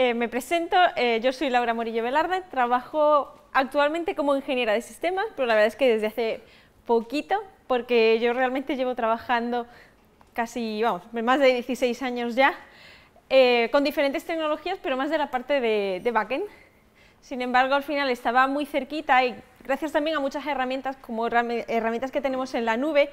Eh, me presento, eh, yo soy Laura Morillo Velarde, trabajo actualmente como ingeniera de sistemas, pero la verdad es que desde hace poquito, porque yo realmente llevo trabajando casi, vamos, más de 16 años ya, eh, con diferentes tecnologías, pero más de la parte de, de backend. Sin embargo, al final estaba muy cerquita y gracias también a muchas herramientas como herramientas que tenemos en la nube,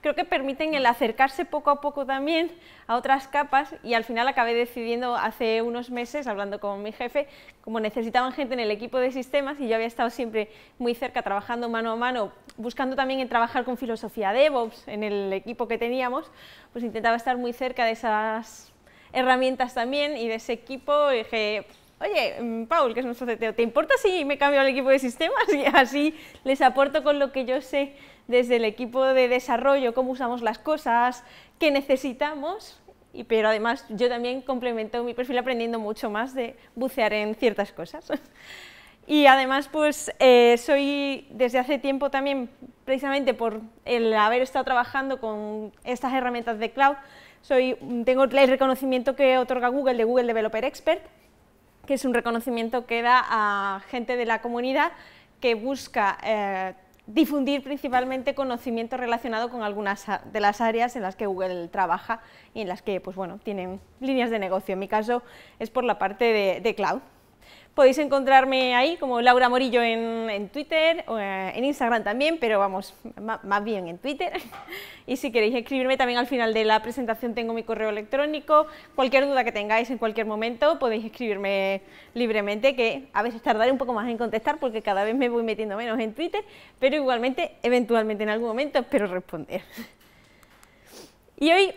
creo que permiten el acercarse poco a poco también a otras capas y al final acabé decidiendo hace unos meses, hablando con mi jefe, como necesitaban gente en el equipo de sistemas y yo había estado siempre muy cerca trabajando mano a mano, buscando también en trabajar con filosofía DevOps en el equipo que teníamos, pues intentaba estar muy cerca de esas herramientas también y de ese equipo y oye, mm, Paul, que es nuestro CTO, ¿te importa si me cambio al equipo de sistemas? Y así les aporto con lo que yo sé desde el equipo de desarrollo, cómo usamos las cosas, qué necesitamos, pero además yo también complemento mi perfil aprendiendo mucho más de bucear en ciertas cosas. Y además, pues eh, soy desde hace tiempo también, precisamente por el haber estado trabajando con estas herramientas de cloud, soy, tengo el reconocimiento que otorga Google de Google Developer Expert, que es un reconocimiento que da a gente de la comunidad que busca eh, difundir principalmente conocimiento relacionado con algunas de las áreas en las que Google trabaja y en las que pues bueno, tienen líneas de negocio. En mi caso es por la parte de cloud. Podéis encontrarme ahí como Laura Morillo en, en Twitter, eh, en Instagram también, pero vamos, más bien en Twitter. Y si queréis escribirme también al final de la presentación tengo mi correo electrónico. Cualquier duda que tengáis en cualquier momento podéis escribirme libremente, que a veces tardaré un poco más en contestar porque cada vez me voy metiendo menos en Twitter, pero igualmente, eventualmente en algún momento espero responder. Y hoy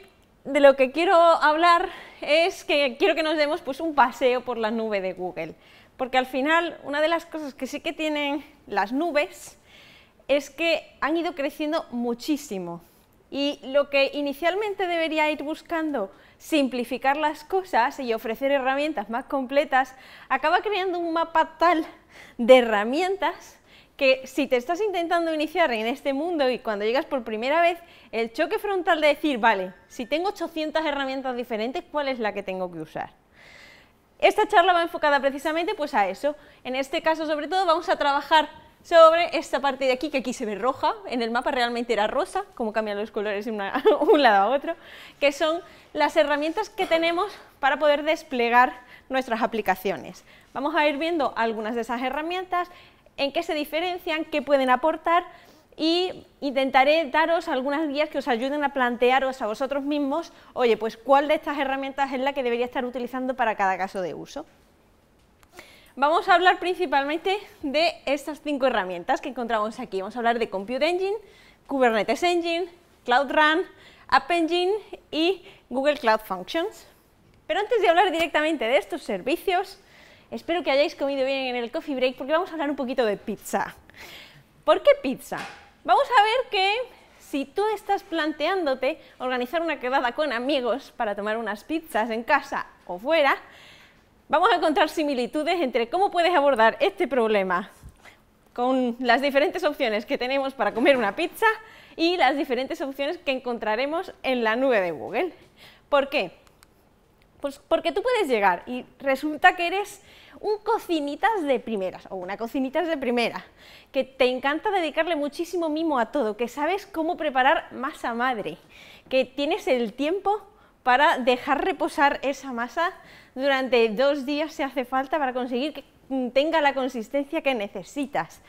de lo que quiero hablar es que quiero que nos demos pues, un paseo por la nube de Google porque al final una de las cosas que sí que tienen las nubes es que han ido creciendo muchísimo y lo que inicialmente debería ir buscando simplificar las cosas y ofrecer herramientas más completas, acaba creando un mapa tal de herramientas que si te estás intentando iniciar en este mundo y cuando llegas por primera vez, el choque frontal de decir, vale, si tengo 800 herramientas diferentes, ¿cuál es la que tengo que usar? Esta charla va enfocada precisamente pues a eso. En este caso, sobre todo, vamos a trabajar sobre esta parte de aquí, que aquí se ve roja, en el mapa realmente era rosa, como cambian los colores de un lado a otro, que son las herramientas que tenemos para poder desplegar nuestras aplicaciones. Vamos a ir viendo algunas de esas herramientas, en qué se diferencian, qué pueden aportar y intentaré daros algunas guías que os ayuden a plantearos a vosotros mismos, oye, pues cuál de estas herramientas es la que debería estar utilizando para cada caso de uso. Vamos a hablar principalmente de estas cinco herramientas que encontramos aquí. Vamos a hablar de Compute Engine, Kubernetes Engine, Cloud Run, App Engine y Google Cloud Functions. Pero antes de hablar directamente de estos servicios, espero que hayáis comido bien en el coffee break porque vamos a hablar un poquito de pizza. ¿Por qué pizza? Vamos a ver que si tú estás planteándote organizar una quedada con amigos para tomar unas pizzas en casa o fuera, vamos a encontrar similitudes entre cómo puedes abordar este problema con las diferentes opciones que tenemos para comer una pizza y las diferentes opciones que encontraremos en la nube de Google. ¿Por qué? Pues porque tú puedes llegar y resulta que eres un cocinitas de primeras o una cocinitas de primera, que te encanta dedicarle muchísimo mimo a todo, que sabes cómo preparar masa madre, que tienes el tiempo para dejar reposar esa masa durante dos días si hace falta para conseguir que tenga la consistencia que necesitas.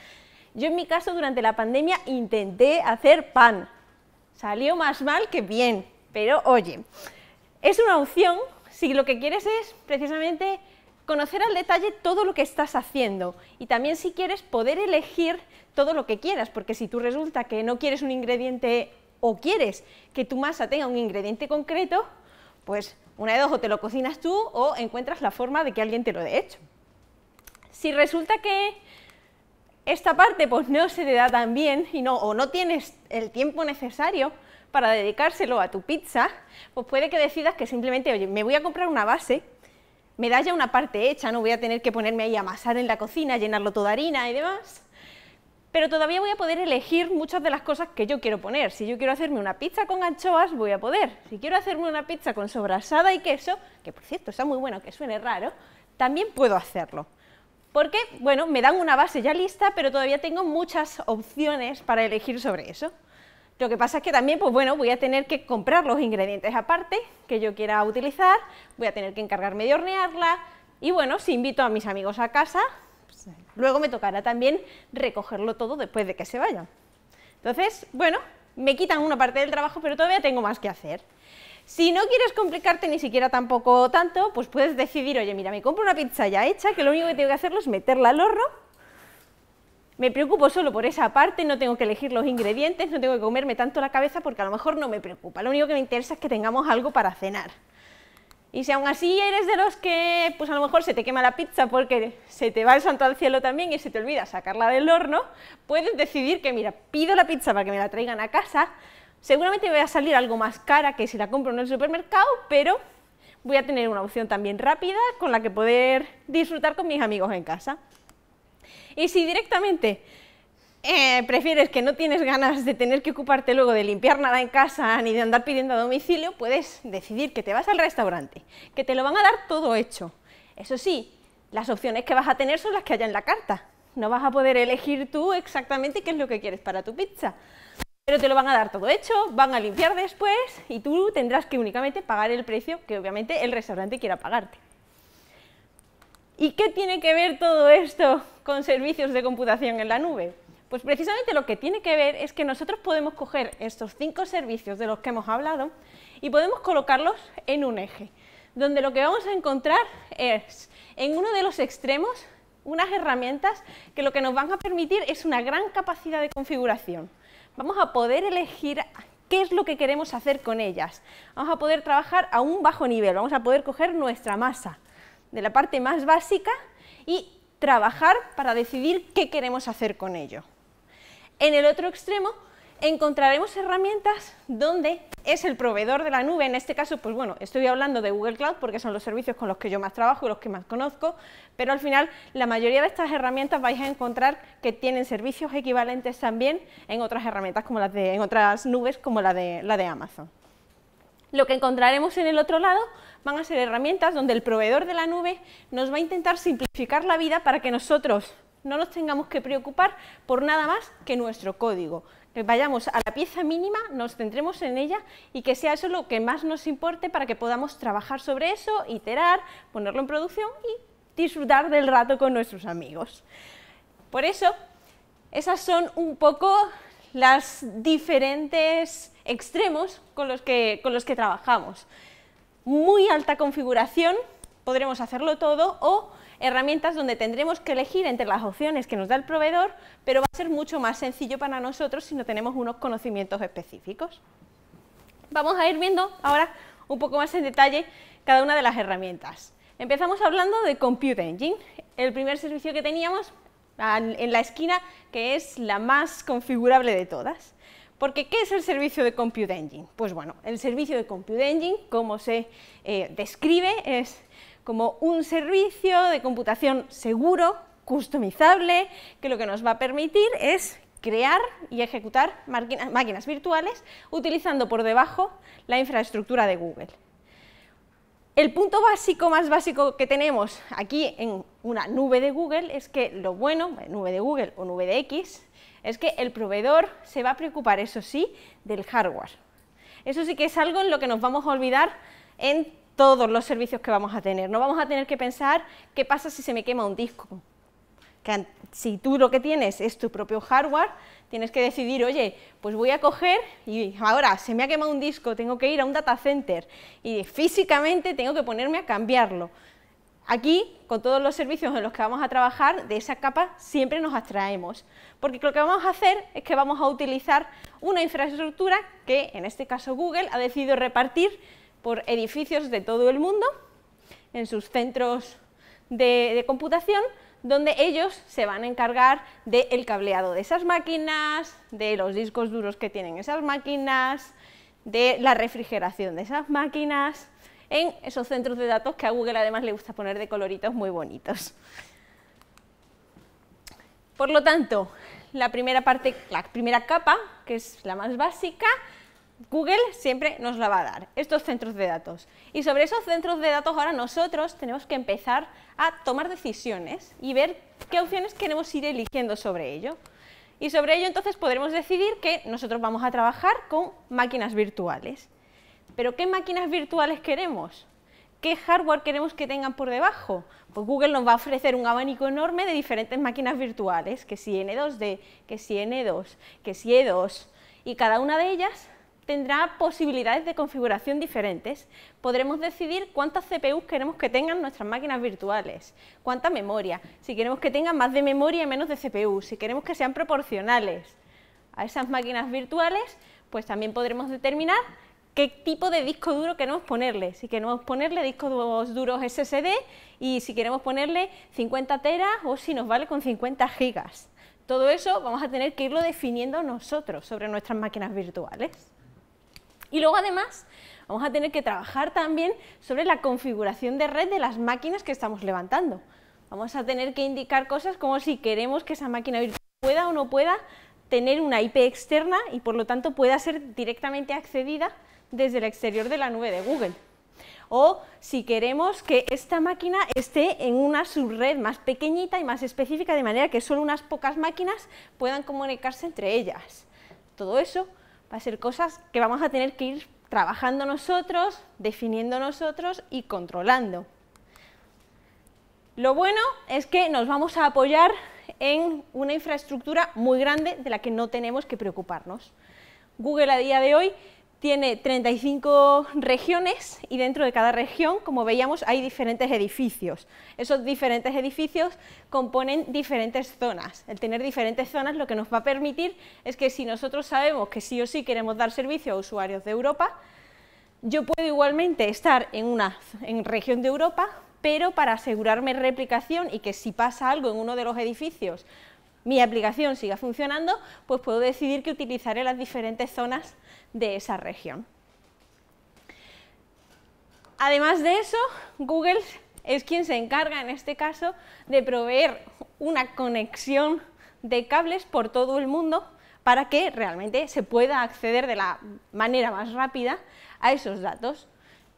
Yo en mi caso durante la pandemia intenté hacer pan, salió más mal que bien, pero oye, es una opción si lo que quieres es precisamente conocer al detalle todo lo que estás haciendo y también si quieres poder elegir todo lo que quieras, porque si tú resulta que no quieres un ingrediente o quieres que tu masa tenga un ingrediente concreto, pues una de dos, o te lo cocinas tú o encuentras la forma de que alguien te lo dé hecho. Si resulta que esta parte pues no se te da tan bien y no, o no tienes el tiempo necesario para dedicárselo a tu pizza, pues puede que decidas que simplemente, oye, me voy a comprar una base me da ya una parte hecha, no voy a tener que ponerme ahí a amasar en la cocina, llenarlo todo de harina y demás. Pero todavía voy a poder elegir muchas de las cosas que yo quiero poner. Si yo quiero hacerme una pizza con anchoas, voy a poder. Si quiero hacerme una pizza con sobrasada y queso, que por cierto está muy bueno, que suene raro, también puedo hacerlo. Porque, bueno, me dan una base ya lista, pero todavía tengo muchas opciones para elegir sobre eso. Lo que pasa es que también, pues bueno, voy a tener que comprar los ingredientes aparte que yo quiera utilizar, voy a tener que encargarme de hornearla y bueno, si invito a mis amigos a casa, pues, eh, luego me tocará también recogerlo todo después de que se vayan. Entonces, bueno, me quitan una parte del trabajo, pero todavía tengo más que hacer. Si no quieres complicarte ni siquiera tampoco tanto, pues puedes decidir, oye, mira, me compro una pizza ya hecha, que lo único que tengo que hacer es meterla al horno me preocupo solo por esa parte, no tengo que elegir los ingredientes, no tengo que comerme tanto la cabeza porque a lo mejor no me preocupa. Lo único que me interesa es que tengamos algo para cenar. Y si aún así eres de los que, pues a lo mejor se te quema la pizza porque se te va el santo al cielo también y se te olvida sacarla del horno, puedes decidir que, mira, pido la pizza para que me la traigan a casa, seguramente me va a salir algo más cara que si la compro en el supermercado, pero voy a tener una opción también rápida con la que poder disfrutar con mis amigos en casa. Y si directamente eh, prefieres que no tienes ganas de tener que ocuparte luego de limpiar nada en casa ni de andar pidiendo a domicilio, puedes decidir que te vas al restaurante, que te lo van a dar todo hecho. Eso sí, las opciones que vas a tener son las que haya en la carta. No vas a poder elegir tú exactamente qué es lo que quieres para tu pizza. Pero te lo van a dar todo hecho, van a limpiar después y tú tendrás que únicamente pagar el precio que obviamente el restaurante quiera pagarte. ¿Y qué tiene que ver todo esto con servicios de computación en la nube? Pues precisamente lo que tiene que ver es que nosotros podemos coger estos cinco servicios de los que hemos hablado y podemos colocarlos en un eje, donde lo que vamos a encontrar es en uno de los extremos unas herramientas que lo que nos van a permitir es una gran capacidad de configuración. Vamos a poder elegir qué es lo que queremos hacer con ellas. Vamos a poder trabajar a un bajo nivel, vamos a poder coger nuestra masa de la parte más básica y trabajar para decidir qué queremos hacer con ello. En el otro extremo encontraremos herramientas donde es el proveedor de la nube, en este caso, pues bueno, estoy hablando de Google Cloud porque son los servicios con los que yo más trabajo y los que más conozco, pero al final la mayoría de estas herramientas vais a encontrar que tienen servicios equivalentes también en otras herramientas como las de, en otras nubes como la de, la de Amazon. Lo que encontraremos en el otro lado van a ser herramientas donde el proveedor de la nube nos va a intentar simplificar la vida para que nosotros no nos tengamos que preocupar por nada más que nuestro código. Que vayamos a la pieza mínima, nos centremos en ella y que sea eso lo que más nos importe para que podamos trabajar sobre eso, iterar, ponerlo en producción y disfrutar del rato con nuestros amigos. Por eso, esas son un poco las diferentes extremos con los que, con los que trabajamos muy alta configuración, podremos hacerlo todo, o herramientas donde tendremos que elegir entre las opciones que nos da el proveedor, pero va a ser mucho más sencillo para nosotros si no tenemos unos conocimientos específicos. Vamos a ir viendo ahora un poco más en detalle cada una de las herramientas. Empezamos hablando de Compute Engine, el primer servicio que teníamos en la esquina, que es la más configurable de todas. Porque, ¿qué es el servicio de Compute Engine? Pues bueno, el servicio de Compute Engine, como se eh, describe, es como un servicio de computación seguro, customizable, que lo que nos va a permitir es crear y ejecutar máquinas, máquinas virtuales utilizando por debajo la infraestructura de Google. El punto básico, más básico que tenemos aquí en una nube de Google es que lo bueno, nube de Google o nube de X, es que el proveedor se va a preocupar, eso sí, del hardware. Eso sí que es algo en lo que nos vamos a olvidar en todos los servicios que vamos a tener. No vamos a tener que pensar qué pasa si se me quema un disco. si tú lo que tienes es tu propio hardware, tienes que decidir, oye, pues voy a coger y ahora se me ha quemado un disco, tengo que ir a un data center y físicamente tengo que ponerme a cambiarlo. Aquí, con todos los servicios en los que vamos a trabajar, de esa capa siempre nos abstraemos, porque lo que vamos a hacer es que vamos a utilizar una infraestructura que, en este caso Google, ha decidido repartir por edificios de todo el mundo, en sus centros de, computación, donde ellos se van a encargar del cableado de esas máquinas, de los discos duros que tienen esas máquinas, de la refrigeración de esas máquinas, en esos centros de datos que a Google además le gusta poner de coloritos muy bonitos. Por lo tanto, la primera parte, la primera capa, que es la más básica, Google siempre nos la va a dar, estos centros de datos. Y sobre esos centros de datos ahora nosotros tenemos que empezar a tomar decisiones y ver qué opciones queremos ir eligiendo sobre ello. Y sobre ello entonces podremos decidir que nosotros vamos a trabajar con máquinas virtuales. Pero ¿qué máquinas virtuales queremos? ¿Qué hardware queremos que tengan por debajo? Pues Google nos va a ofrecer un abanico enorme de diferentes máquinas virtuales, que si N2D, que si N2, que si E2, y cada una de ellas tendrá posibilidades de configuración diferentes. Podremos decidir cuántas CPUs queremos que tengan nuestras máquinas virtuales, cuánta memoria, si queremos que tengan más de memoria y menos de CPU, si queremos que sean proporcionales a esas máquinas virtuales, pues también podremos determinar qué tipo de disco duro queremos ponerle. Si queremos ponerle discos duros SSD y si queremos ponerle 50 teras o si nos vale con 50 gigas. Todo eso vamos a tener que irlo definiendo nosotros sobre nuestras máquinas virtuales. Y luego además vamos a tener que trabajar también sobre la configuración de red de las máquinas que estamos levantando. Vamos a tener que indicar cosas como si queremos que esa máquina virtual pueda o no pueda tener una IP externa y por lo tanto pueda ser directamente accedida desde el exterior de la nube de Google. O si queremos que esta máquina esté en una subred más pequeñita y más específica, de manera que solo unas pocas máquinas puedan comunicarse entre ellas. Todo eso va a ser cosas que vamos a tener que ir trabajando nosotros, definiendo nosotros y controlando. Lo bueno es que nos vamos a apoyar en una infraestructura muy grande de la que no tenemos que preocuparnos. Google a día de hoy tiene 35 regiones y dentro de cada región, como veíamos, hay diferentes edificios. Esos diferentes edificios componen diferentes zonas. El tener diferentes zonas lo que nos va a permitir es que si nosotros sabemos que sí o sí queremos dar servicio a usuarios de Europa, yo puedo igualmente estar en una en región de Europa, pero para asegurarme replicación y que si pasa algo en uno de los edificios mi aplicación siga funcionando, pues puedo decidir que utilizaré las diferentes zonas de esa región. Además de eso, Google es quien se encarga en este caso de proveer una conexión de cables por todo el mundo para que realmente se pueda acceder de la manera más rápida a esos datos.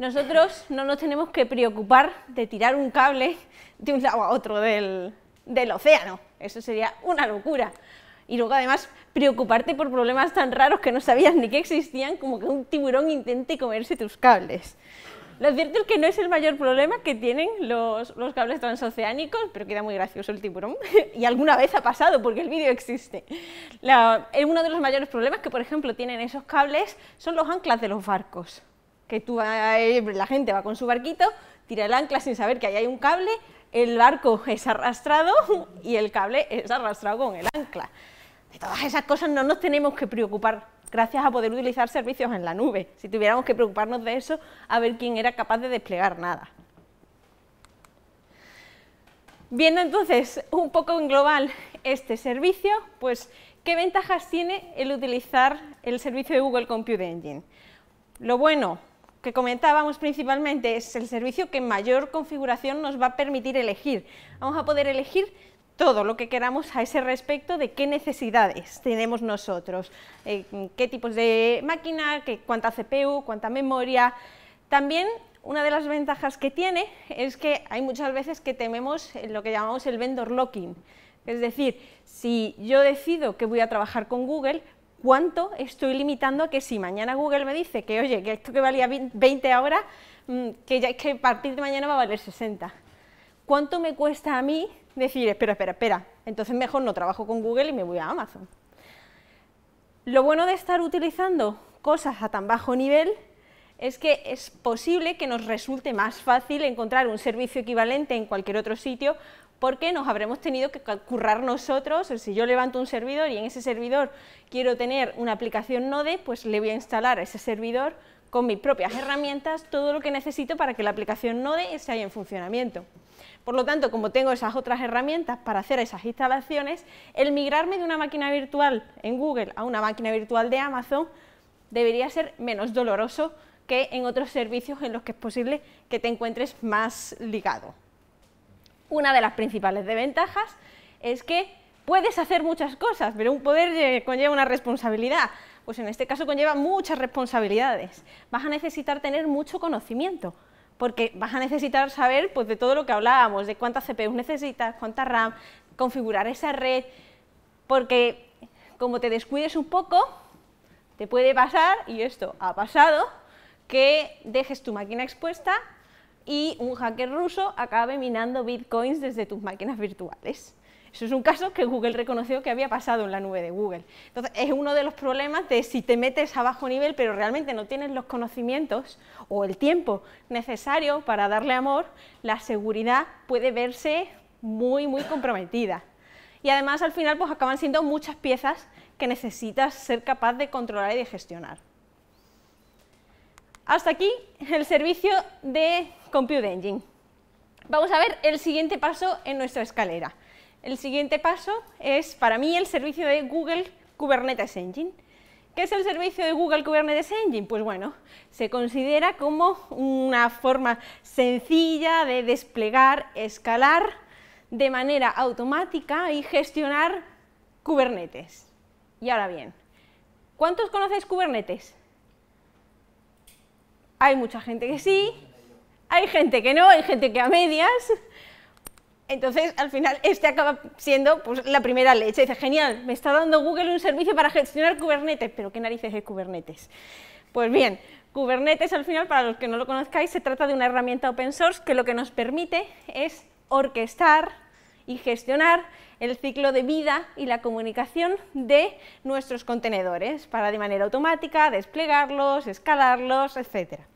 Nosotros no nos tenemos que preocupar de tirar un cable de un lado a otro del, del océano, eso sería una locura. Y luego además preocuparte por problemas tan raros que no sabías ni que existían como que un tiburón intente comerse tus cables. Lo cierto es que no es el mayor problema que tienen los, los cables transoceánicos, pero queda muy gracioso el tiburón, y alguna vez ha pasado porque el vídeo existe. Eh, uno de los mayores problemas que, por ejemplo, tienen esos cables son los anclas de los barcos. Que tú, eh, la gente va con su barquito, tira el ancla sin saber que ahí hay un cable, el barco es arrastrado y el cable es arrastrado con el ancla. De todas esas cosas no nos tenemos que preocupar, gracias a poder utilizar servicios en la nube. Si tuviéramos que preocuparnos de eso, a ver quién era capaz de desplegar nada. Viendo entonces un poco en global este servicio, pues ¿qué ventajas tiene el utilizar el servicio de Google Compute Engine? Lo bueno, que comentábamos principalmente es el servicio que mayor configuración nos va a permitir elegir. Vamos a poder elegir todo lo que queramos a ese respecto de qué necesidades tenemos nosotros, eh, qué tipos de máquina, cuánta CPU, cuánta memoria. También una de las ventajas que tiene es que hay muchas veces que tememos lo que llamamos el vendor locking, es decir, si yo decido que voy a trabajar con Google, ¿Cuánto estoy limitando a que si mañana Google me dice que, oye, que esto que valía 20 ahora, mm, que ya es que a partir de mañana va a valer 60? ¿Cuánto me cuesta a mí decir, espera, espera, espera, entonces mejor no trabajo con Google y me voy a Amazon? Lo bueno de estar utilizando cosas a tan bajo nivel es que es posible que nos resulte más fácil encontrar un servicio equivalente en cualquier otro sitio porque nos habremos tenido que currar nosotros, si yo levanto un servidor y en ese servidor quiero tener una aplicación Node, pues le voy a instalar a ese servidor con mis propias herramientas todo lo que necesito para que la aplicación Node esté ahí en funcionamiento. Por lo tanto, como tengo esas otras herramientas para hacer esas instalaciones, el migrarme de una máquina virtual en Google a una máquina virtual de Amazon debería ser menos doloroso que en otros servicios en los que es posible que te encuentres más ligado. Una de las principales desventajas es que puedes hacer muchas cosas, pero un poder eh, conlleva una responsabilidad. Pues en este caso conlleva muchas responsabilidades. Vas a necesitar tener mucho conocimiento, porque vas a necesitar saber pues, de todo lo que hablábamos, de cuántas CPUs necesitas, cuánta RAM, configurar esa red, porque como te descuides un poco, te puede pasar, y esto ha pasado, que dejes tu máquina expuesta y un hacker ruso acabe minando bitcoins desde tus máquinas virtuales. Eso es un caso que Google reconoció que había pasado en la nube de Google. Entonces, es uno de los problemas de si te metes a bajo nivel, pero realmente no tienes los conocimientos o el tiempo necesario para darle amor, la seguridad puede verse muy, muy comprometida. Y además, al final, pues acaban siendo muchas piezas que necesitas ser capaz de controlar y de gestionar. Hasta aquí el servicio de Compute Engine. Vamos a ver el siguiente paso en nuestra escalera. El siguiente paso es para mí el servicio de Google Kubernetes Engine. ¿Qué es el servicio de Google Kubernetes Engine? Pues bueno, se considera como una forma sencilla de desplegar, escalar de manera automática y gestionar Kubernetes. Y ahora bien, ¿cuántos conocéis Kubernetes? Hay mucha gente que sí, hay gente que no, hay gente que a medias. Entonces, al final, este acaba siendo pues, la primera leche. Dice, genial, me está dando Google un servicio para gestionar Kubernetes. Pero, ¿qué narices es Kubernetes? Pues bien, Kubernetes, al final, para los que no lo conozcáis, se trata de una herramienta open source que lo que nos permite es orquestar y gestionar el ciclo de vida y la comunicación de nuestros contenedores para de manera automática desplegarlos, escalarlos, etcétera.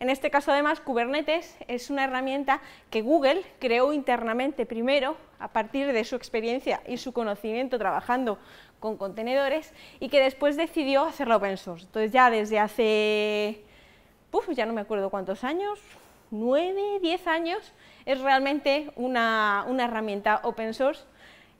En este caso además Kubernetes es una herramienta que Google creó internamente primero a partir de su experiencia y su conocimiento trabajando con contenedores y que después decidió hacerlo open source. Entonces ya desde hace, ya no me acuerdo cuántos años, nueve, diez años, es realmente una, una herramienta open source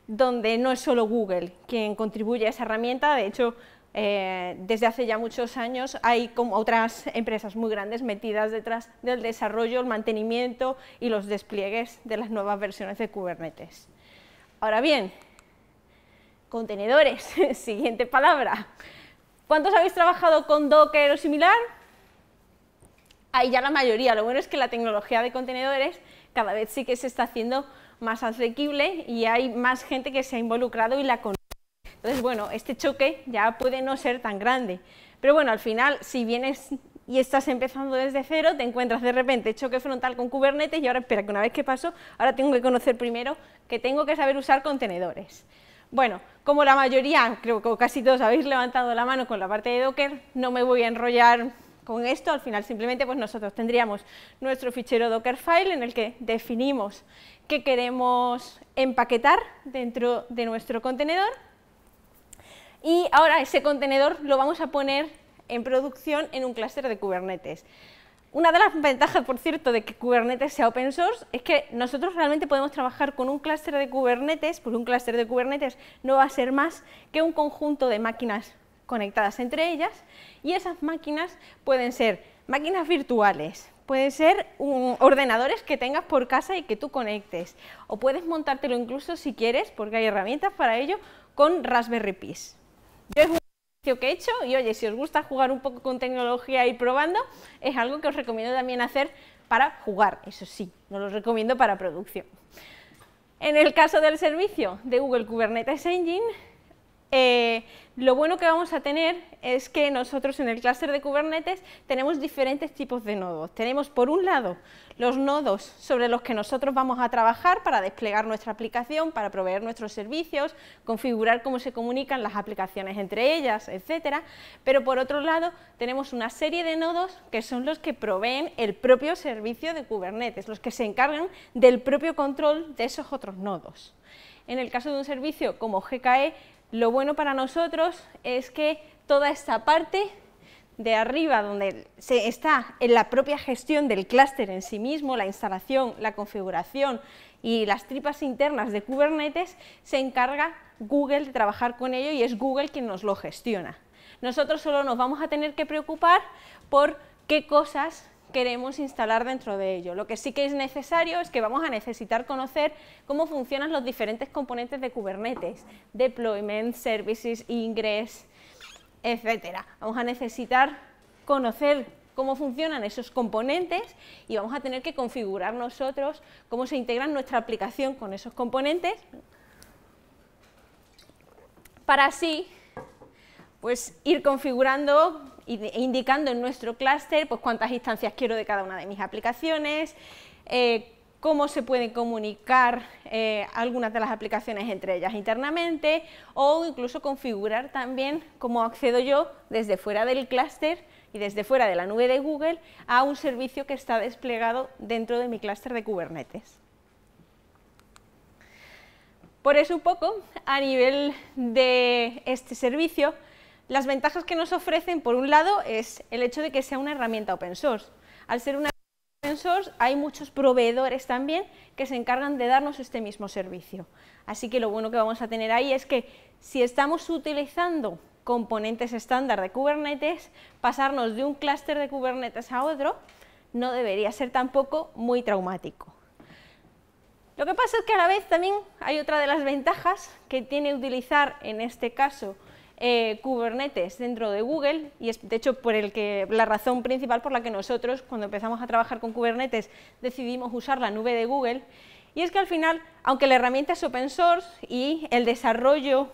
donde no es solo Google quien contribuye a esa herramienta, de hecho eh, desde hace ya muchos años hay otras empresas muy grandes metidas detrás del desarrollo, el mantenimiento y los despliegues de las nuevas versiones de Kubernetes. Ahora bien, contenedores, siguiente palabra. ¿Cuántos habéis trabajado con Docker o similar? Ahí ya la mayoría. Lo bueno es que la tecnología de contenedores cada vez sí que se está haciendo más asequible y hay más gente que se ha involucrado y la conoce. Entonces, bueno, este choque ya puede no ser tan grande. Pero bueno, al final, si vienes y estás empezando desde cero, te encuentras de repente choque frontal con Kubernetes y ahora espera que una vez que paso, ahora tengo que conocer primero que tengo que saber usar contenedores. Bueno, como la mayoría, creo que casi todos habéis levantado la mano con la parte de Docker, no me voy a enrollar con esto, al final simplemente pues nosotros tendríamos nuestro fichero Dockerfile en el que definimos qué queremos empaquetar dentro de nuestro contenedor y ahora ese contenedor lo vamos a poner en producción en un clúster de Kubernetes. Una de las ventajas, por cierto, de que Kubernetes sea open source es que nosotros realmente podemos trabajar con un clúster de Kubernetes, pues un clúster de Kubernetes no va a ser más que un conjunto de máquinas conectadas entre ellas y esas máquinas pueden ser máquinas virtuales, pueden ser mm, ordenadores que tengas por casa y que tú conectes o puedes montártelo incluso si quieres, porque hay herramientas para ello, con Raspberry Pi. Yo es un ejercicio que he hecho y oye, si os gusta jugar un poco con tecnología y probando, es algo que os recomiendo también hacer para jugar, eso sí, no lo recomiendo para producción. En el caso del servicio de Google Kubernetes Engine, eh, lo bueno que vamos a tener es que nosotros en el clúster de Kubernetes tenemos diferentes tipos de nodos. Tenemos por un lado los nodos sobre los que nosotros vamos a trabajar para desplegar nuestra aplicación, para proveer nuestros servicios, configurar cómo se comunican las aplicaciones entre ellas, etcétera. Pero por otro lado tenemos una serie de nodos que son los que proveen el propio servicio de Kubernetes, los que se encargan del propio control de esos otros nodos. En el caso de un servicio como GKE, lo bueno para nosotros es que toda esta parte de arriba, donde se está en la propia gestión del clúster en sí mismo, la instalación, la configuración y las tripas internas de Kubernetes, se encarga Google de trabajar con ello y es Google quien nos lo gestiona. Nosotros solo nos vamos a tener que preocupar por qué cosas queremos instalar dentro de ello. Lo que sí que es necesario es que vamos a necesitar conocer cómo funcionan los diferentes componentes de Kubernetes, deployment, services, ingress, etcétera. Vamos a necesitar conocer cómo funcionan esos componentes y vamos a tener que configurar nosotros cómo se integra nuestra aplicación con esos componentes para así pues ir configurando e indicando en nuestro clúster pues cuántas instancias quiero de cada una de mis aplicaciones, eh, cómo se pueden comunicar eh, algunas de las aplicaciones entre ellas internamente o incluso configurar también cómo accedo yo desde fuera del clúster y desde fuera de la nube de Google a un servicio que está desplegado dentro de mi clúster de Kubernetes. Por eso un poco, a nivel de este servicio, las ventajas que nos ofrecen, por un lado, es el hecho de que sea una herramienta open source. Al ser una open source, hay muchos proveedores también que se encargan de darnos este mismo servicio. Así que lo bueno que vamos a tener ahí es que si estamos utilizando componentes estándar de Kubernetes, pasarnos de un clúster de Kubernetes a otro no debería ser tampoco muy traumático. Lo que pasa es que a la vez también hay otra de las ventajas que tiene utilizar, en este caso, eh, Kubernetes dentro de Google y es de hecho por el que, la razón principal por la que nosotros cuando empezamos a trabajar con Kubernetes decidimos usar la nube de Google y es que al final, aunque la herramienta es open source y el desarrollo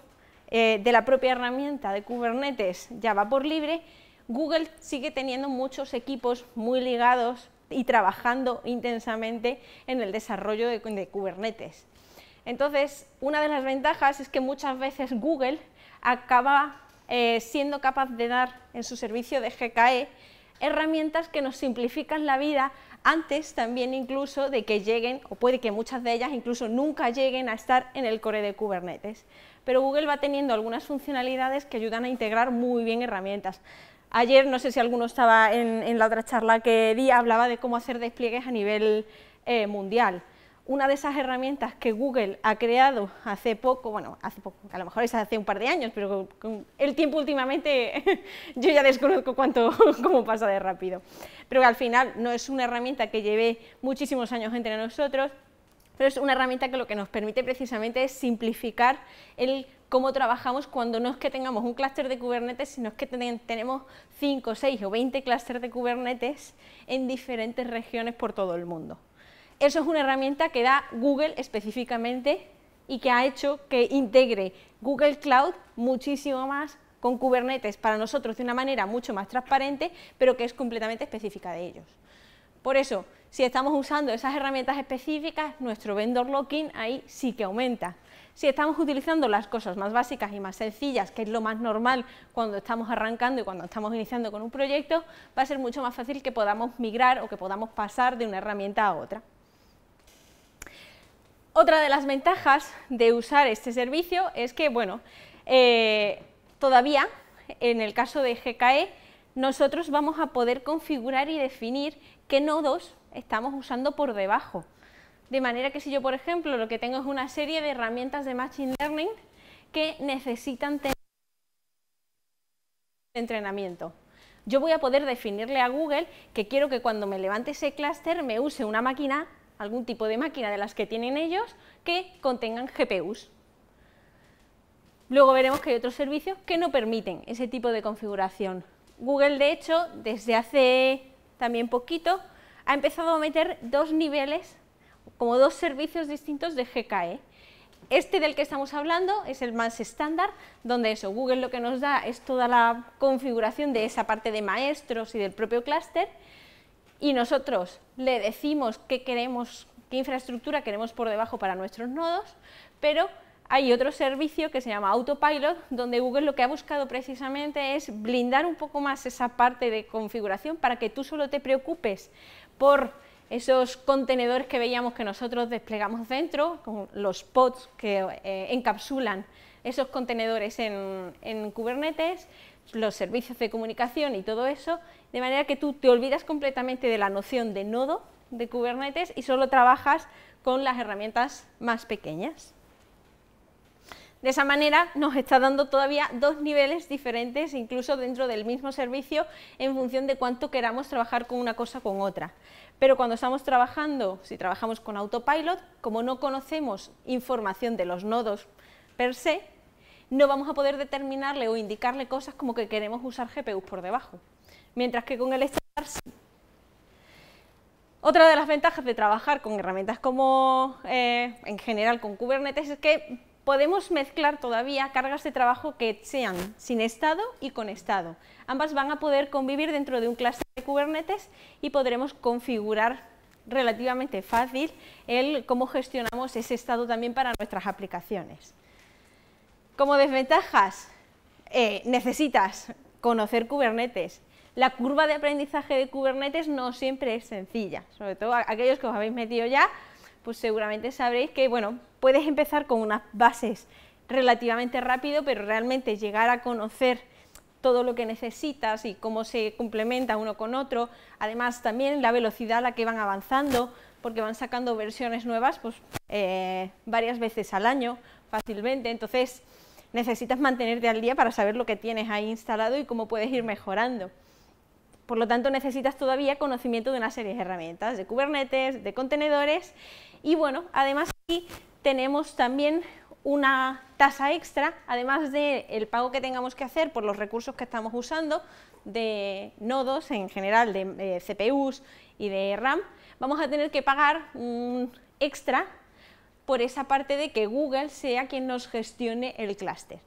eh, de la propia herramienta de Kubernetes ya va por libre, Google sigue teniendo muchos equipos muy ligados y trabajando intensamente en el desarrollo de, de Kubernetes. Entonces, una de las ventajas es que muchas veces Google acaba eh, siendo capaz de dar en su servicio de GKE herramientas que nos simplifican la vida antes también incluso de que lleguen, o puede que muchas de ellas incluso nunca lleguen a estar en el core de Kubernetes. Pero Google va teniendo algunas funcionalidades que ayudan a integrar muy bien herramientas. Ayer, no sé si alguno estaba en, la otra charla que di, hablaba de cómo hacer despliegues a nivel eh, mundial una de esas herramientas que Google ha creado hace poco, bueno, hace poco, a lo mejor es hace un par de años, pero el tiempo últimamente yo ya desconozco cómo pasa de rápido. Pero al final no es una herramienta que lleve muchísimos años entre nosotros, pero es una herramienta que lo que nos permite precisamente es simplificar cómo trabajamos cuando no es que tengamos un clúster de Kubernetes, sino es que tenemos 5, 6 o 20 clústeres de Kubernetes en diferentes regiones por todo el mundo. Eso es una herramienta que da Google específicamente y que ha hecho que integre Google Cloud muchísimo más con Kubernetes para nosotros de una manera mucho más transparente, pero que es completamente específica de ellos. Por eso, si estamos usando esas herramientas específicas, nuestro vendor locking ahí sí que aumenta. Si estamos utilizando las cosas más básicas y más sencillas, que es lo más normal cuando estamos arrancando y cuando estamos iniciando con un proyecto, va a ser mucho más fácil que podamos migrar o que podamos pasar de una herramienta a otra. Otra de las ventajas de usar este servicio es que, bueno, eh, todavía en el caso de GKE, nosotros vamos a poder configurar y definir qué nodos estamos usando por debajo. De manera que si yo, por ejemplo, lo que tengo es una serie de herramientas de Machine Learning que necesitan tener entrenamiento. Yo voy a poder definirle a Google que quiero que cuando me levante ese clúster me use una máquina algún tipo de máquina de las que tienen ellos que contengan GPUs. Luego veremos que hay otros servicios que no permiten ese tipo de configuración. Google, de hecho, desde hace también poquito, ha empezado a meter dos niveles, como dos servicios distintos de GKE. Este del que estamos hablando es el más estándar, donde eso, Google lo que nos da es toda la configuración de esa parte de maestros y del propio clúster, y nosotros le decimos qué queremos, qué infraestructura queremos por debajo para nuestros nodos, pero hay otro servicio que se llama Autopilot, donde Google lo que ha buscado precisamente es blindar un poco más esa parte de configuración para que tú solo te preocupes por esos contenedores que veíamos que nosotros desplegamos dentro, con los pods que eh, encapsulan esos contenedores en Kubernetes, los servicios de comunicación y todo eso, de manera que tú te olvidas completamente de la noción de nodo de Kubernetes y solo trabajas con las herramientas más pequeñas. De esa manera nos está dando todavía dos niveles diferentes, incluso dentro del mismo servicio, en función de cuánto queramos trabajar con una cosa o con otra. Pero cuando estamos trabajando, si trabajamos con autopilot, como no conocemos información de los nodos per se, no vamos a poder determinarle o indicarle cosas como que queremos usar GPUs por debajo. Mientras que con el estándar sí. Otra de las ventajas de trabajar con herramientas como, eh, en general, con Kubernetes es que podemos mezclar todavía cargas de trabajo que sean sin estado y con estado. Ambas van a poder convivir dentro de un cluster de Kubernetes y podremos configurar relativamente fácil el cómo gestionamos ese estado también para nuestras aplicaciones. Como desventajas, eh, necesitas conocer Kubernetes. La curva de aprendizaje de Kubernetes no siempre es sencilla, sobre todo aquellos que os habéis metido ya, pues seguramente sabréis que, bueno, puedes empezar con unas bases relativamente rápido, pero realmente llegar a conocer todo lo que necesitas y cómo se complementa uno con otro, además también la velocidad a la que van avanzando, porque van sacando versiones nuevas pues, eh, varias veces al año fácilmente, entonces necesitas mantenerte al día para saber lo que tienes ahí instalado y cómo puedes ir mejorando. Por lo tanto, necesitas todavía conocimiento de una serie de herramientas, de Kubernetes, de contenedores y bueno, además aquí tenemos también una tasa extra, además del pago que tengamos que hacer por los recursos que estamos usando, de nodos en general, de, de, eh, CPUs y de RAM, vamos a tener que pagar un extra por esa parte de que Google sea quien nos gestione el clúster.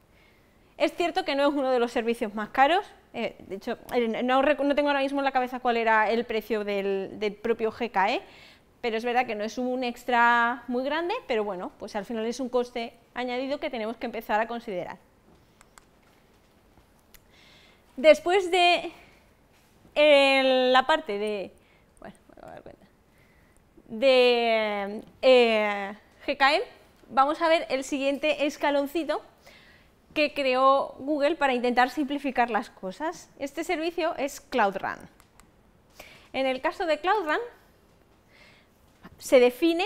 Es cierto que no es uno de los servicios más caros, eh, de hecho eh, no, tengo ahora mismo en la cabeza cuál era el precio del, propio GKE, pero es verdad que no es un extra muy grande, pero bueno, pues al final es un coste añadido que tenemos que empezar a considerar. Después de eh, la parte de, bueno, a de GKE, vamos a ver el siguiente escaloncito que creó Google para intentar simplificar las cosas. Este servicio es Cloud Run. En el caso de Cloud Run, se define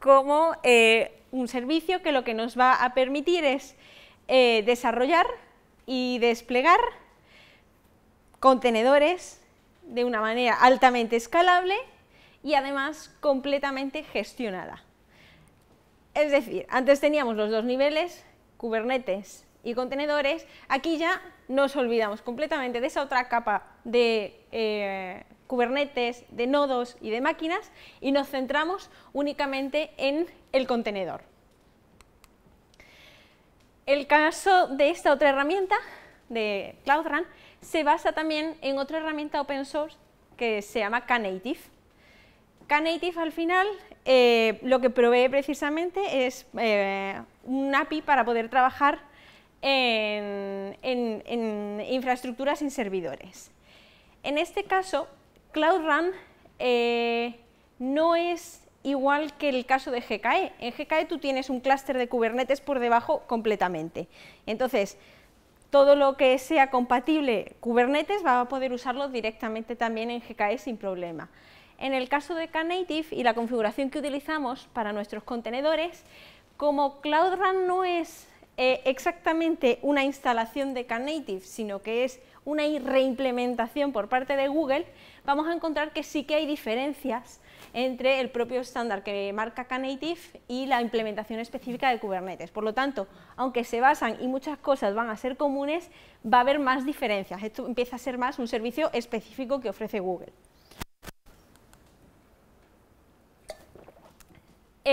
como eh, un servicio que lo que nos va a permitir es eh, desarrollar y desplegar contenedores de una manera altamente escalable y además completamente gestionada. Es decir, antes teníamos los dos niveles, Kubernetes y contenedores, aquí ya nos olvidamos completamente de esa otra capa de eh, Kubernetes, de nodos y de máquinas y nos centramos únicamente en el contenedor. El caso de esta otra herramienta, de Cloud Run, se basa también en otra herramienta open source que se llama Knative Knative al final eh, lo que provee precisamente es eh, un API para poder trabajar en, infraestructuras sin servidores. En este caso, Cloud Run eh, no es igual que el caso de GKE. En GKE tú tienes un clúster de Kubernetes por debajo completamente. Entonces, todo lo que sea compatible Kubernetes va a poder usarlo directamente también en GKE sin problema. En el caso de Knative y la configuración que utilizamos para nuestros contenedores, como Cloud Run no es eh, exactamente una instalación de Knative, sino que es una reimplementación por parte de Google, vamos a encontrar que sí que hay diferencias entre el propio estándar que marca Knative y la implementación específica de Kubernetes. Por lo tanto, aunque se basan y muchas cosas van a ser comunes, va a haber más diferencias. Esto empieza a ser más un servicio específico que ofrece Google.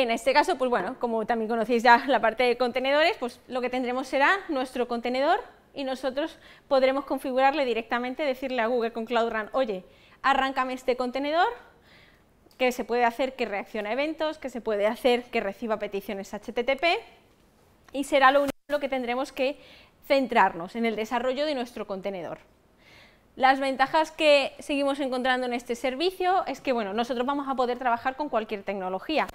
En este caso, pues bueno, como también conocéis ya la parte de contenedores, pues lo que tendremos será nuestro contenedor y nosotros podremos configurarle directamente, decirle a Google con Cloud Run, oye, arráncame este contenedor, que se puede hacer que reaccione a eventos, que se puede hacer que reciba peticiones HTTP y será lo único que tendremos que centrarnos en el desarrollo de nuestro contenedor. Las ventajas que seguimos encontrando en este servicio es que bueno, nosotros vamos a poder trabajar con cualquier tecnología,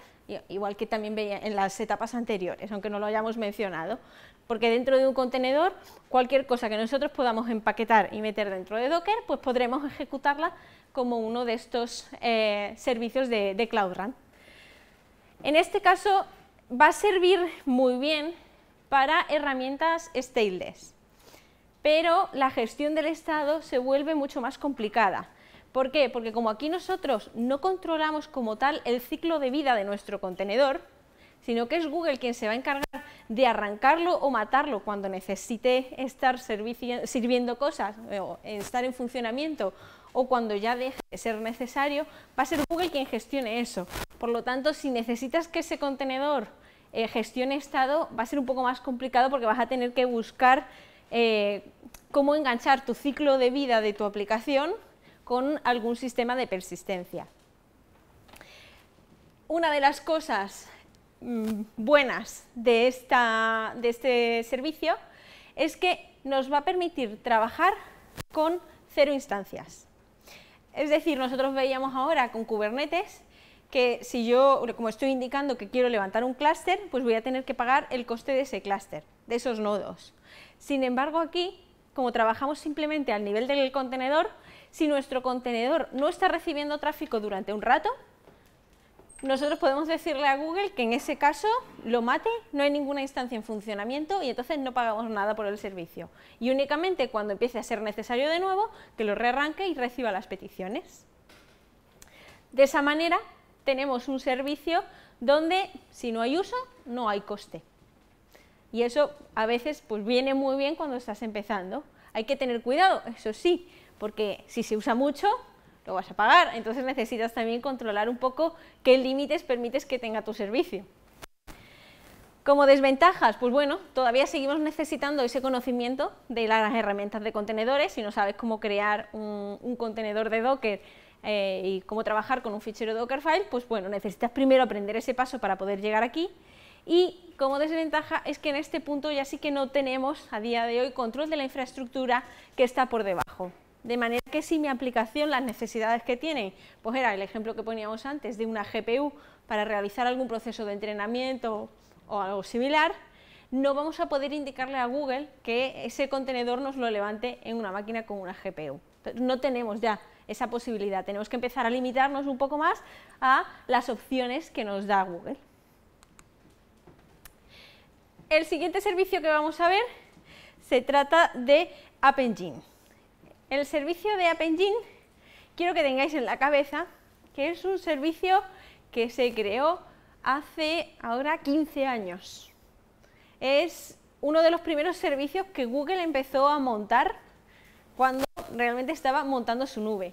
igual que también veía en las etapas anteriores, aunque no lo hayamos mencionado, porque dentro de un contenedor cualquier cosa que nosotros podamos empaquetar y meter dentro de Docker, pues podremos ejecutarla como uno de estos eh, servicios de, de Cloud Run. En este caso va a servir muy bien para herramientas stateless, pero la gestión del estado se vuelve mucho más complicada ¿Por qué? Porque como aquí nosotros no controlamos como tal el ciclo de vida de nuestro contenedor, sino que es Google quien se va a encargar de arrancarlo o matarlo cuando necesite estar sirviendo cosas eh, o estar en funcionamiento o cuando ya deje de ser necesario, va a ser Google quien gestione eso. Por lo tanto, si necesitas que ese contenedor eh, gestione estado, va a ser un poco más complicado porque vas a tener que buscar eh, cómo enganchar tu ciclo de vida de tu aplicación con algún sistema de persistencia. Una de las cosas mm, buenas de, de este servicio es que nos va a permitir trabajar con cero instancias. Es decir, nosotros veíamos ahora con Kubernetes que si yo, como estoy indicando que quiero levantar un clúster, pues voy a tener que pagar el coste de ese clúster, de esos nodos. Sin embargo, aquí, como trabajamos simplemente al nivel del contenedor, si nuestro contenedor no está recibiendo tráfico durante un rato, nosotros podemos decirle a Google que en ese caso lo mate, no hay ninguna instancia en funcionamiento y entonces no pagamos nada por el servicio. Y únicamente cuando empiece a ser necesario de nuevo, que lo rearranque y reciba las peticiones. De esa manera tenemos un servicio donde si no hay uso, no hay coste. Y eso a veces pues, viene muy bien cuando estás empezando. Hay que tener cuidado, eso sí, porque si se usa mucho, lo vas a pagar. Entonces necesitas también controlar un poco qué límites permites que tenga tu servicio. Como desventajas, pues bueno, todavía seguimos necesitando ese conocimiento de las herramientas de contenedores. Si no sabes cómo crear un, contenedor de Docker eh, y cómo trabajar con un fichero Dockerfile, pues bueno, necesitas primero aprender ese paso para poder llegar aquí. Y como desventaja es que en este punto ya sí que no tenemos a día de hoy control de la infraestructura que está por debajo de manera que si mi aplicación, las necesidades que tiene, pues era el ejemplo que poníamos antes de una GPU para realizar algún proceso de entrenamiento o algo similar, no vamos a poder indicarle a Google que ese contenedor nos lo levante en una máquina con una GPU. No tenemos ya esa posibilidad, tenemos que empezar a limitarnos un poco más a las opciones que nos da Google. El siguiente servicio que vamos a ver se trata de App Engine. El servicio de App Engine quiero que tengáis en la cabeza que es un servicio que se creó hace ahora 15 años. Es uno de los primeros servicios que Google empezó a montar cuando realmente estaba montando su nube,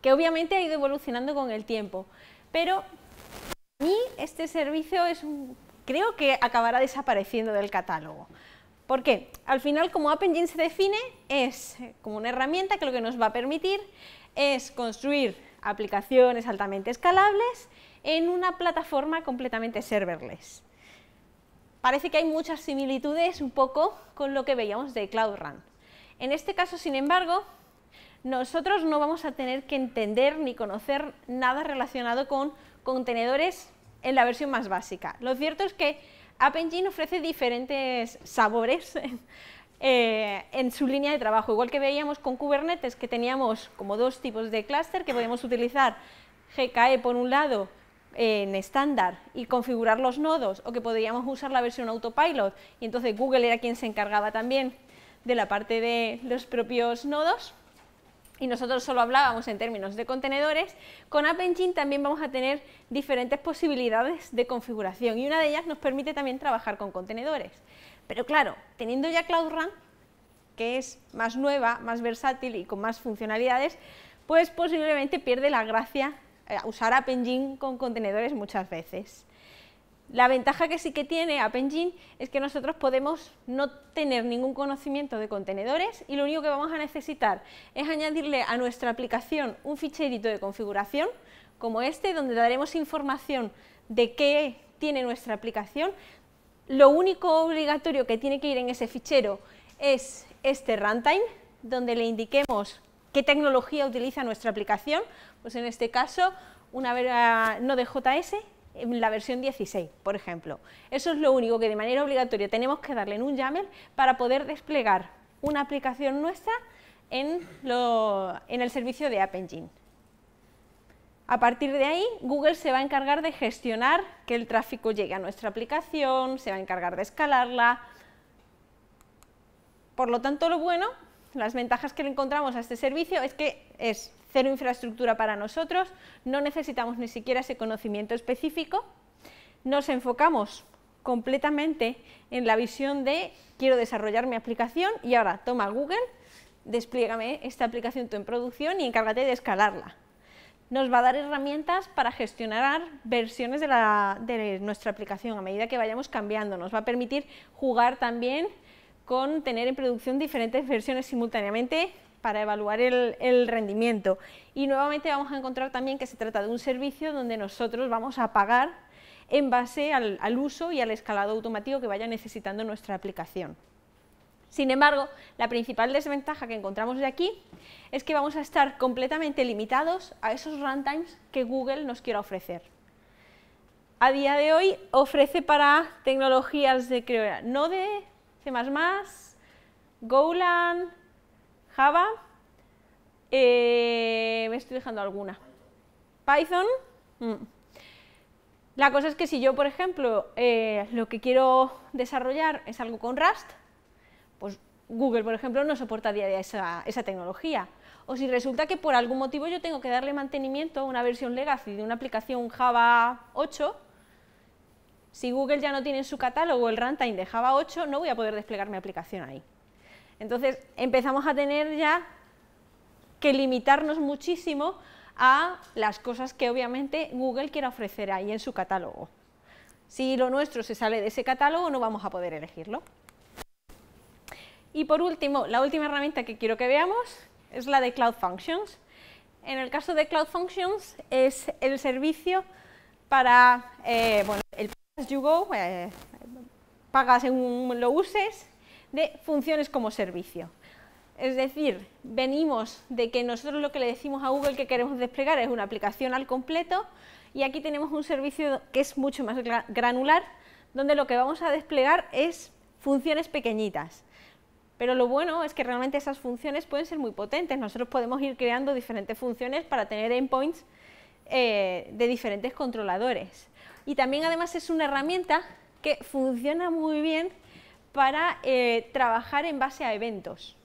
que obviamente ha ido evolucionando con el tiempo. Pero a mí este servicio es creo que acabará desapareciendo del catálogo. Porque Al final, como App Engine se define, es eh, como una herramienta que lo que nos va a permitir es construir aplicaciones altamente escalables en una plataforma completamente serverless. Parece que hay muchas similitudes un poco con lo que veíamos de Cloud Run. En este caso, sin embargo, nosotros no vamos a tener que entender ni conocer nada relacionado con contenedores en la versión más básica. Lo cierto es que App Engine ofrece diferentes sabores eh, en su línea de trabajo. Igual que veíamos con Kubernetes, que teníamos como dos tipos de clúster que podíamos utilizar GKE por un lado en estándar y configurar los nodos, o que podríamos usar la versión autopilot, y entonces Google era quien se encargaba también de la parte de los propios nodos y nosotros solo hablábamos en términos de contenedores, con App Engine también vamos a tener diferentes posibilidades de configuración y una de ellas nos permite también trabajar con contenedores. Pero claro, teniendo ya Cloud Run, que es más nueva, más versátil y con más funcionalidades, pues posiblemente pierde la gracia eh, usar App Engine con contenedores muchas veces. La ventaja que sí que tiene App Engine es que nosotros podemos no tener ningún conocimiento de contenedores y lo único que vamos a necesitar es añadirle a nuestra aplicación un ficherito de configuración como este, donde daremos información de qué tiene nuestra aplicación. Lo único obligatorio que tiene que ir en ese fichero es este runtime, donde le indiquemos qué tecnología utiliza nuestra aplicación, pues en este caso una ah, JS en la versión 16, por ejemplo. Eso es lo único que de manera obligatoria tenemos que darle en un YAML para poder desplegar una aplicación nuestra en, el servicio de App Engine. A partir de ahí, Google se va a encargar de gestionar que el tráfico llegue a nuestra aplicación, se va a encargar de escalarla. Por lo tanto, lo bueno, las ventajas que le encontramos a este servicio es que es cero infraestructura para nosotros, no necesitamos ni siquiera ese conocimiento específico, nos enfocamos completamente en la visión de quiero desarrollar mi aplicación y ahora toma Google, despliégame esta aplicación tú en producción y encárgate de escalarla. Nos va a dar herramientas para gestionar versiones de nuestra aplicación a medida que vayamos cambiando. Nos va a permitir jugar también con tener en producción diferentes versiones simultáneamente para evaluar el, rendimiento. Y nuevamente vamos a encontrar también que se trata de un servicio donde nosotros vamos a pagar en base al, uso y al escalado automático que vaya necesitando nuestra aplicación. Sin embargo, la principal desventaja que encontramos de aquí es que vamos a estar completamente limitados a esos runtimes que Google nos quiera ofrecer. A día de hoy ofrece para tecnologías de creo, Node, C++, Golang, Java, eh, me estoy dejando alguna. Python. Mm. La cosa es que si yo, por ejemplo, eh, lo que quiero desarrollar es algo con Rust, pues Google, por ejemplo, no soporta día a día esa, esa tecnología. O si resulta que por algún motivo yo tengo que darle mantenimiento a una versión legacy de una aplicación Java 8, si Google ya no tiene en su catálogo el runtime de Java 8, no voy a poder desplegar mi aplicación ahí. Entonces empezamos a tener ya que limitarnos muchísimo a las cosas que obviamente Google quiere ofrecer ahí en su catálogo. Si lo nuestro se sale de ese catálogo no vamos a poder elegirlo. Y por último, la última herramienta que quiero que veamos es la de Cloud Functions. En el caso de Cloud Functions es el servicio para, eh, el Pass you go, eh, pagas según lo uses, de funciones como servicio. Es decir, venimos de que nosotros lo que le decimos a Google que queremos desplegar es una aplicación al completo y aquí tenemos un servicio que es mucho más granular, donde lo que vamos a desplegar es funciones pequeñitas. Pero lo bueno es que realmente esas funciones pueden ser muy potentes. Nosotros podemos ir creando diferentes funciones para tener endpoints eh, de diferentes controladores. Y también además es una herramienta que funciona muy bien para eh, trabajar en base a eventos.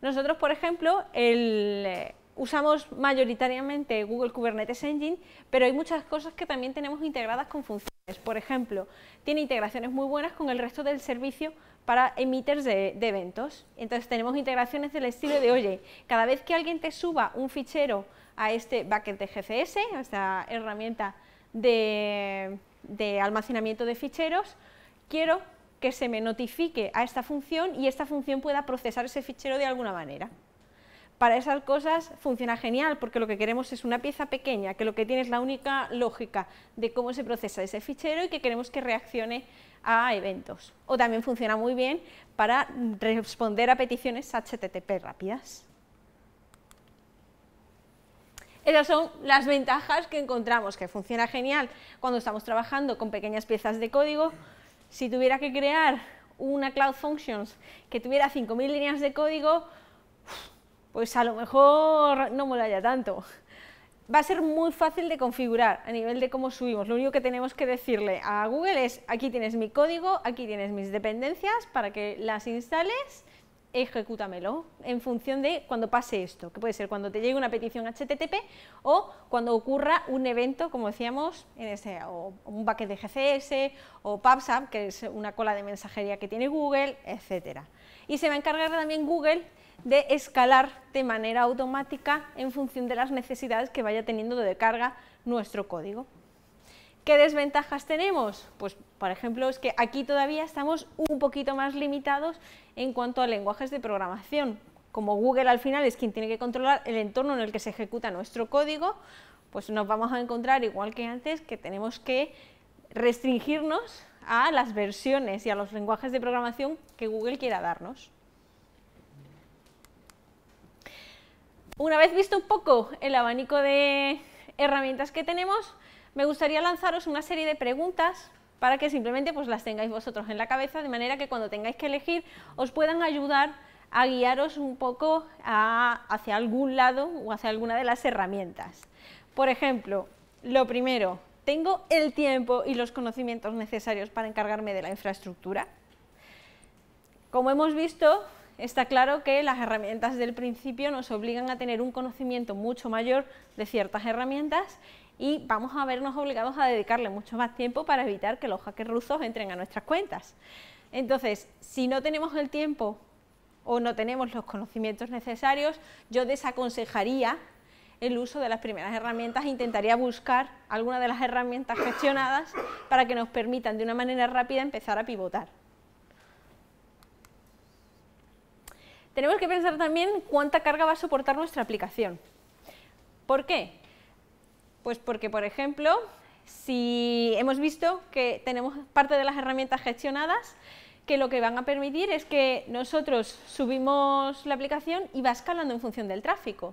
Nosotros, por ejemplo, eh, usamos mayoritariamente Google Kubernetes Engine, pero hay muchas cosas que también tenemos integradas con funciones. Por ejemplo, tiene integraciones muy buenas con el resto del servicio para emitters de, eventos. Entonces tenemos integraciones del estilo de, oye, cada vez que alguien te suba un fichero a este bucket de GCS, a esta herramienta de almacenamiento de ficheros, quiero que se me notifique a esta función y esta función pueda procesar ese fichero de alguna manera. Para esas cosas funciona genial porque lo que queremos es una pieza pequeña, que lo que tiene es la única lógica de cómo se procesa ese fichero y que queremos que reaccione a eventos. O también funciona muy bien para responder a peticiones HTTP rápidas. Esas son las ventajas que encontramos, que funciona genial cuando estamos trabajando con pequeñas piezas de código, si tuviera que crear una Cloud Functions que tuviera 5.000 líneas de código, pues a lo mejor no ya tanto. Va a ser muy fácil de configurar a nivel de cómo subimos. Lo único que tenemos que decirle a Google es, aquí tienes mi código, aquí tienes mis dependencias para que las instales ejecútamelo en función de cuando pase esto, que puede ser cuando te llegue una petición HTTP o cuando ocurra un evento, como decíamos, en ese, o un bucket de GCS o PubSub, que es una cola de mensajería que tiene Google, etcétera. Y se va a encargar también Google de escalar de manera automática en función de las necesidades que vaya teniendo de carga nuestro código. ¿Qué desventajas tenemos? Pues, por ejemplo, es que aquí todavía estamos un poquito más limitados en cuanto a lenguajes de programación. Como Google al final es quien tiene que controlar el entorno en el que se ejecuta nuestro código, pues nos vamos a encontrar, igual que antes, que tenemos que restringirnos a las versiones y a los lenguajes de programación que Google quiera darnos. Una vez visto un poco el abanico de herramientas que tenemos, me gustaría lanzaros una serie de preguntas para que simplemente pues, las tengáis vosotros en la cabeza, de manera que cuando tengáis que elegir os puedan ayudar a guiaros un poco hacia algún lado o hacia alguna de las herramientas. Por ejemplo, lo primero, ¿tengo el tiempo y los conocimientos necesarios para encargarme de la infraestructura? Como hemos visto, está claro que las herramientas del principio nos obligan a tener un conocimiento mucho mayor de ciertas herramientas y vamos a vernos obligados a dedicarle mucho más tiempo para evitar que los hackers rusos entren a nuestras cuentas. Entonces, si no tenemos el tiempo o no tenemos los conocimientos necesarios, yo desaconsejaría el uso de las primeras herramientas, e intentaría buscar alguna de las herramientas gestionadas para que nos permitan de una manera rápida empezar a pivotar. Tenemos que pensar también cuánta carga va a soportar nuestra aplicación. ¿Por qué? Pues porque, por ejemplo, si hemos visto que tenemos parte de las herramientas gestionadas, que lo que van a permitir es que nosotros subimos la aplicación y va escalando en función del tráfico.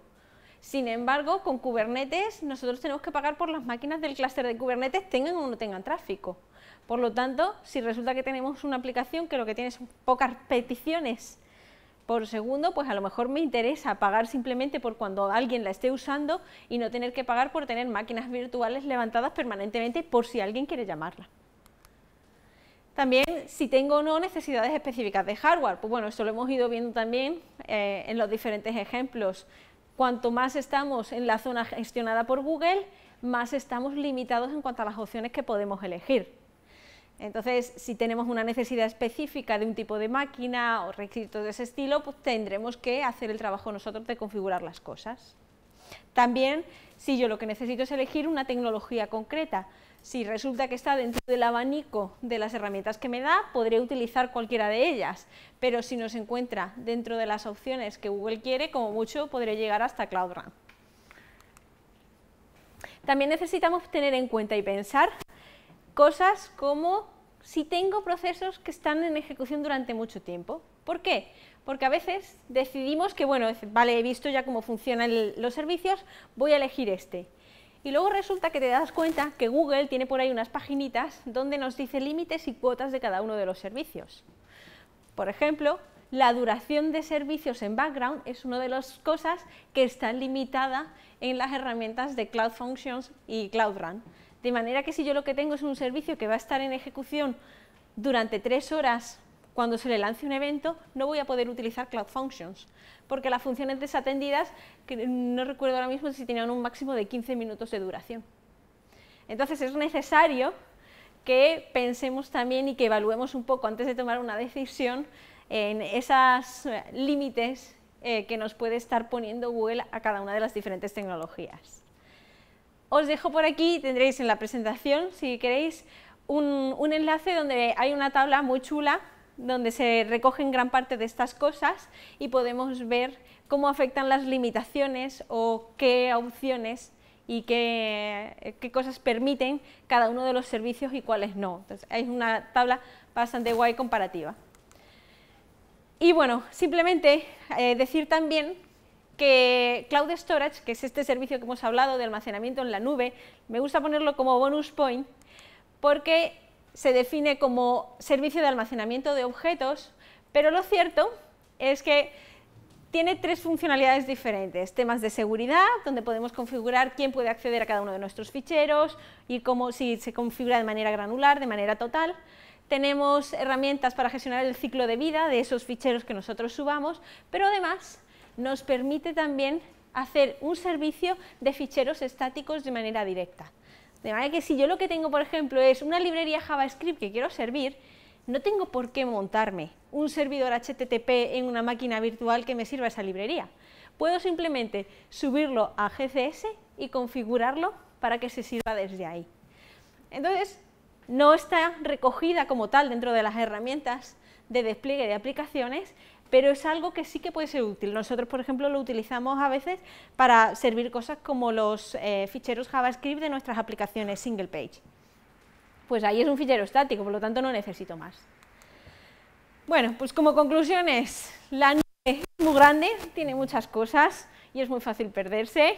Sin embargo, con Kubernetes nosotros tenemos que pagar por las máquinas del clúster de Kubernetes tengan o no tengan tráfico. Por lo tanto, si resulta que tenemos una aplicación que lo que tiene son pocas peticiones por segundo, pues a lo mejor me interesa pagar simplemente por cuando alguien la esté usando y no tener que pagar por tener máquinas virtuales levantadas permanentemente por si alguien quiere llamarla. También si tengo o no necesidades específicas de hardware, pues bueno, esto lo hemos ido viendo también eh, en los diferentes ejemplos. Cuanto más estamos en la zona gestionada por Google, más estamos limitados en cuanto a las opciones que podemos elegir. Entonces, si tenemos una necesidad específica de un tipo de máquina o requisitos de ese estilo, pues tendremos que hacer el trabajo nosotros de configurar las cosas. También, si yo lo que necesito es elegir una tecnología concreta, si resulta que está dentro del abanico de las herramientas que me da, podré utilizar cualquiera de ellas, pero si no se encuentra dentro de las opciones que Google quiere, como mucho podré llegar hasta Cloud Run. También necesitamos tener en cuenta y pensar Cosas como si tengo procesos que están en ejecución durante mucho tiempo. ¿Por qué? Porque a veces decidimos que, bueno, vale, he visto ya cómo funcionan los servicios, voy a elegir este. Y luego resulta que te das cuenta que Google tiene por ahí unas paginitas donde nos dice límites y cuotas de cada uno de los servicios. Por ejemplo, la duración de servicios en background es una de las cosas que está limitada en las herramientas de Cloud Functions y Cloud Run. De manera que si yo lo que tengo es un servicio que va a estar en ejecución durante tres horas cuando se le lance un evento, no voy a poder utilizar Cloud Functions, porque las funciones desatendidas, no recuerdo ahora mismo si tenían un máximo de 15 minutos de duración. Entonces es necesario que pensemos también y que evaluemos un poco antes de tomar una decisión en esos eh, límites eh, que nos puede estar poniendo Google a cada una de las diferentes tecnologías. Os dejo por aquí, tendréis en la presentación, si queréis, un, enlace donde hay una tabla muy chula donde se recogen gran parte de estas cosas y podemos ver cómo afectan las limitaciones o qué opciones y qué, cosas permiten cada uno de los servicios y cuáles no. Entonces, es una tabla bastante guay comparativa. Y bueno, simplemente eh, decir también que Cloud Storage, que es este servicio que hemos hablado de almacenamiento en la nube, me gusta ponerlo como bonus point porque se define como servicio de almacenamiento de objetos, pero lo cierto es que tiene tres funcionalidades diferentes, temas de seguridad, donde podemos configurar quién puede acceder a cada uno de nuestros ficheros y cómo si se configura de manera granular, de manera total, tenemos herramientas para gestionar el ciclo de vida de esos ficheros que nosotros subamos, pero además nos permite también hacer un servicio de ficheros estáticos de manera directa. De manera que si yo lo que tengo, por ejemplo, es una librería JavaScript que quiero servir, no tengo por qué montarme un servidor HTTP en una máquina virtual que me sirva esa librería. Puedo simplemente subirlo a GCS y configurarlo para que se sirva desde ahí. Entonces, no está recogida como tal dentro de las herramientas de despliegue de aplicaciones, pero es algo que sí que puede ser útil. Nosotros, por ejemplo, lo utilizamos a veces para servir cosas como los eh, ficheros JavaScript de nuestras aplicaciones single page. Pues ahí es un fichero estático, por lo tanto no necesito más. Bueno, pues como conclusiones, la nube es muy grande, tiene muchas cosas y es muy fácil perderse.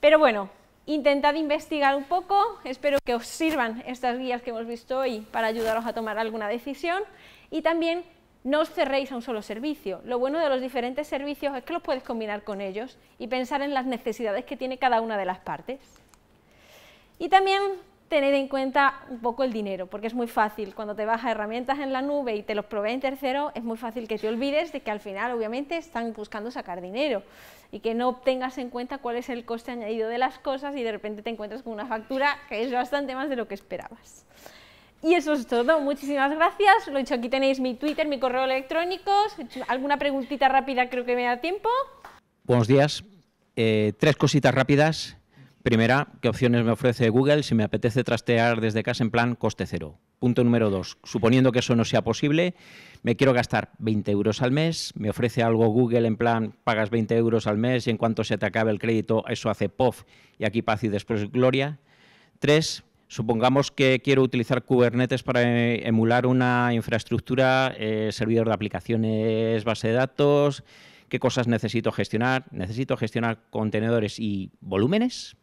Pero bueno, intentad investigar un poco, espero que os sirvan estas guías que hemos visto hoy para ayudaros a tomar alguna decisión y también no os cerréis a un solo servicio. Lo bueno de los diferentes servicios es que los puedes combinar con ellos y pensar en las necesidades que tiene cada una de las partes. Y también tener en cuenta un poco el dinero, porque es muy fácil, cuando te bajas herramientas en la nube y te los en tercero, es muy fácil que te olvides de que al final obviamente están buscando sacar dinero y que no tengas en cuenta cuál es el coste añadido de las cosas y de repente te encuentras con una factura que es bastante más de lo que esperabas. Y eso es todo. Muchísimas gracias. Lo he dicho, aquí tenéis mi Twitter, mi correo electrónico. ¿Alguna preguntita rápida? Creo que me da tiempo. Buenos días. Eh, tres cositas rápidas. Primera, ¿qué opciones me ofrece Google si me apetece trastear desde casa en plan coste cero? Punto número dos, suponiendo que eso no sea posible, me quiero gastar 20 euros al mes, me ofrece algo Google en plan pagas 20 euros al mes y en cuanto se te acabe el crédito eso hace POF y aquí paz y después gloria. Tres, Supongamos que quiero utilizar Kubernetes para eh, emular una infraestructura, eh, servidor de aplicaciones, base de datos, qué cosas necesito gestionar. Necesito gestionar contenedores y volúmenes.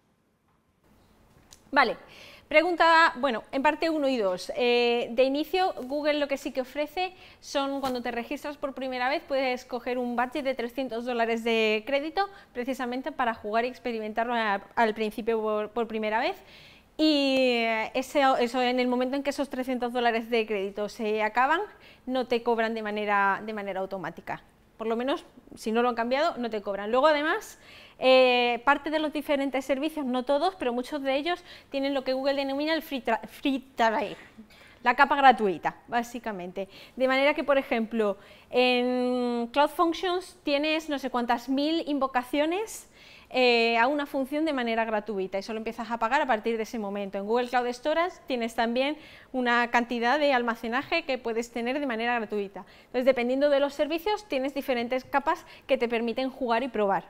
Vale. Pregunta, bueno, en parte 1 y 2. Eh, de inicio, Google lo que sí que ofrece son cuando te registras por primera vez puedes coger un budget de 300 dólares de crédito precisamente para jugar y experimentarlo al principio por primera vez. Y eso, en el momento en que esos 300 dólares de crédito se acaban, no te cobran de manera, automática. Por lo menos, si no lo han cambiado, no te cobran. Luego, además, eh, parte de los diferentes servicios, no todos, pero muchos de ellos, tienen lo que Google denomina el free, free la capa gratuita, básicamente. De manera que, por ejemplo, en Cloud Functions tienes no sé cuántas mil invocaciones eh, a una función de manera gratuita y solo empiezas a pagar a partir de ese momento. En Google Cloud Storage tienes también una cantidad de almacenaje que puedes tener de manera gratuita. Entonces, dependiendo de los servicios, tienes diferentes capas que te permiten jugar y probar.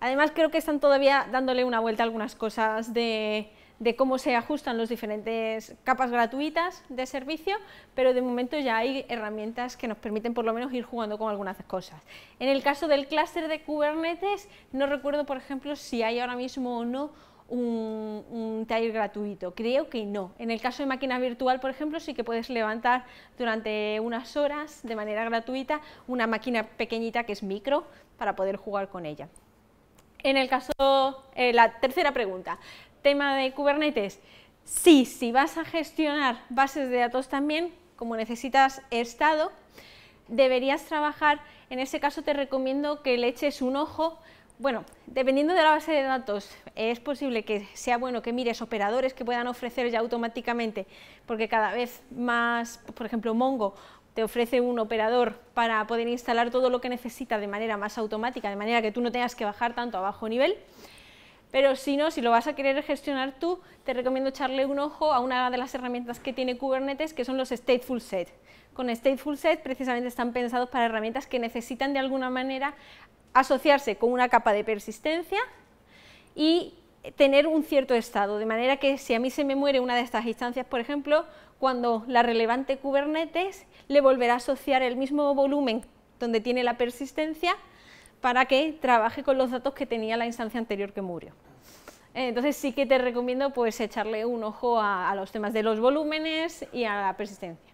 Además, creo que están todavía dándole una vuelta a algunas cosas de, de cómo se ajustan las diferentes capas gratuitas de servicio, pero de momento ya hay herramientas que nos permiten por lo menos ir jugando con algunas cosas. En el caso del clúster de Kubernetes, no recuerdo, por ejemplo, si hay ahora mismo o no un, tier taller gratuito. Creo que no. En el caso de máquina virtual, por ejemplo, sí que puedes levantar durante unas horas de manera gratuita una máquina pequeñita que es micro para poder jugar con ella. En el caso, eh, la tercera pregunta, tema de Kubernetes? Sí, si vas a gestionar bases de datos también, como necesitas estado, deberías trabajar, en ese caso te recomiendo que le eches un ojo bueno, dependiendo de la base de datos, es posible que sea bueno que mires operadores que puedan ofrecer ya automáticamente, porque cada vez más, por ejemplo, Mongo te ofrece un operador para poder instalar todo lo que necesita de manera más automática, de manera que tú no tengas que bajar tanto a bajo nivel. Pero si no, si lo vas a querer gestionar tú, te recomiendo echarle un ojo a una de las herramientas que tiene Kubernetes, que son los Stateful Set. Con Stateful Set precisamente están pensados para herramientas que necesitan de alguna manera asociarse con una capa de persistencia y tener un cierto estado, de manera que si a mí se me muere una de estas instancias, por ejemplo, cuando la relevante Kubernetes le volverá a asociar el mismo volumen donde tiene la persistencia para que trabaje con los datos que tenía la instancia anterior que murió. Eh, entonces sí que te recomiendo pues echarle un ojo a los temas de los volúmenes y a la persistencia.